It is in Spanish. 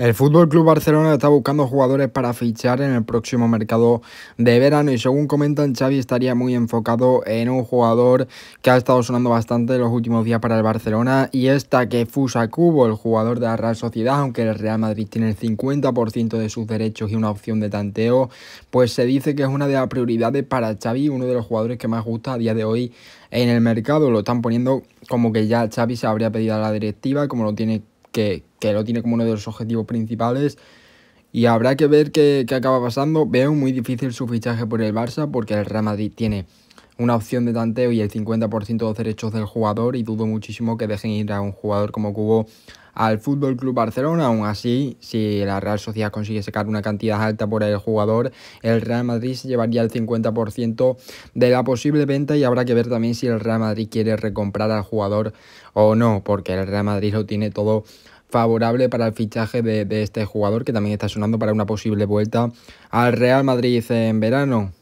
El Fútbol Club Barcelona está buscando jugadores para fichar en el próximo mercado de verano y según comentan Xavi estaría muy enfocado en un jugador que ha estado sonando bastante los últimos días para el Barcelona y esta que Fusa Cubo, el jugador de la Real Sociedad, aunque el Real Madrid tiene el 50% de sus derechos y una opción de tanteo, pues se dice que es una de las prioridades para Xavi, uno de los jugadores que más gusta a día de hoy en el mercado. Lo están poniendo como que ya Xavi se habría pedido a la directiva, como lo tiene que, lo tiene como uno de los objetivos principales. Y habrá que ver qué, qué acaba pasando. Veo muy difícil su fichaje por el Barça porque el Real Madrid tiene una opción de tanteo y el 50% de derechos del jugador y dudo muchísimo que dejen ir a un jugador como Cubo al Fútbol Club Barcelona. Aún así, si la Real Sociedad consigue sacar una cantidad alta por el jugador, el Real Madrid llevaría el 50% de la posible venta y habrá que ver también si el Real Madrid quiere recomprar al jugador o no, porque el Real Madrid lo tiene todo favorable para el fichaje de este jugador que también está sonando para una posible vuelta al Real Madrid en verano.